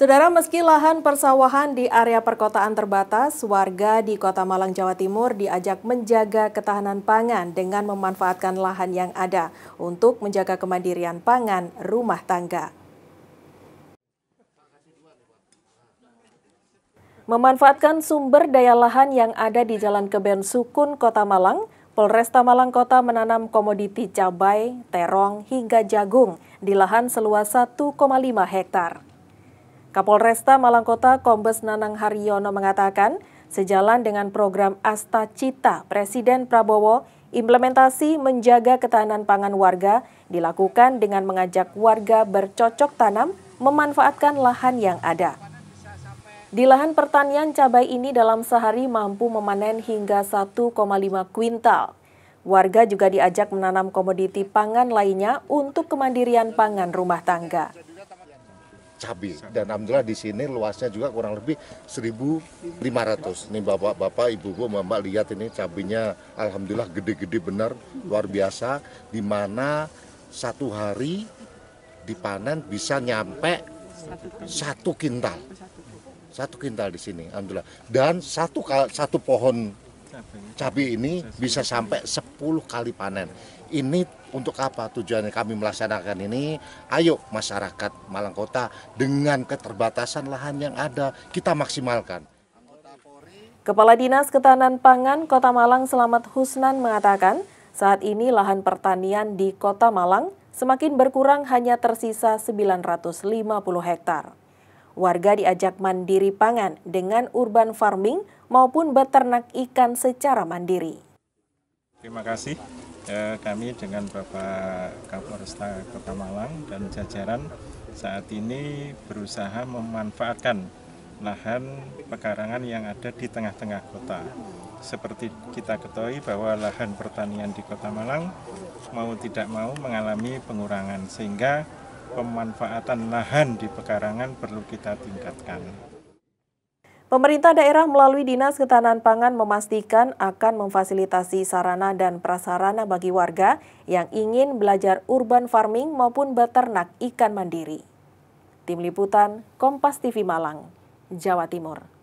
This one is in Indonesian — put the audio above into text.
Saudara, meski lahan persawahan di area perkotaan terbatas, warga di Kota Malang, Jawa Timur diajak menjaga ketahanan pangan dengan memanfaatkan lahan yang ada untuk menjaga kemandirian pangan rumah tangga. Memanfaatkan sumber daya lahan yang ada di Jalan Keben Sukun, Kota Malang, Polresta Malang Kota menanam komoditi cabai, terong, hingga jagung di lahan seluas 1,5 hektare. Kapolresta Malang Kota Kombes Nanang Haryono mengatakan, sejalan dengan program Asta Cita Presiden Prabowo, implementasi menjaga ketahanan pangan warga dilakukan dengan mengajak warga bercocok tanam memanfaatkan lahan yang ada. Di lahan pertanian cabai ini dalam sehari mampu memanen hingga 1,5 kuintal. Warga juga diajak menanam komoditi pangan lainnya untuk kemandirian pangan rumah tangga cabai. Dan alhamdulillah di sini luasnya juga kurang lebih 1.500. Ini bapak-bapak, ibu-ibu, bapak lihat ini cabainya alhamdulillah gede-gede benar, luar biasa. Di mana satu hari dipanen bisa nyampe satu kintal. Satu kintal di sini, alhamdulillah. Dan satu satu pohon cabai ini bisa sampai 10 kali panen. Ini untuk apa tujuannya kami melaksanakan ini? Ayo masyarakat Malang Kota dengan keterbatasan lahan yang ada kita maksimalkan. Kepala Dinas Ketahanan Pangan Kota Malang Selamat Husnan mengatakan, saat ini lahan pertanian di Kota Malang semakin berkurang hanya tersisa 950 hektar. Warga diajak mandiri pangan dengan urban farming maupun beternak ikan secara mandiri. Terima kasih eh, kami dengan Bapak Kapolresta Kota Malang dan jajaran saat ini berusaha memanfaatkan lahan pekarangan yang ada di tengah-tengah kota. Seperti kita ketahui bahwa lahan pertanian di Kota Malang mau tidak mau mengalami pengurangan sehingga pemanfaatan lahan di pekarangan perlu kita tingkatkan. Pemerintah daerah melalui Dinas Ketahanan Pangan memastikan akan memfasilitasi sarana dan prasarana bagi warga yang ingin belajar urban farming maupun beternak ikan mandiri. Tim Liputan Kompas TV Malang, Jawa Timur.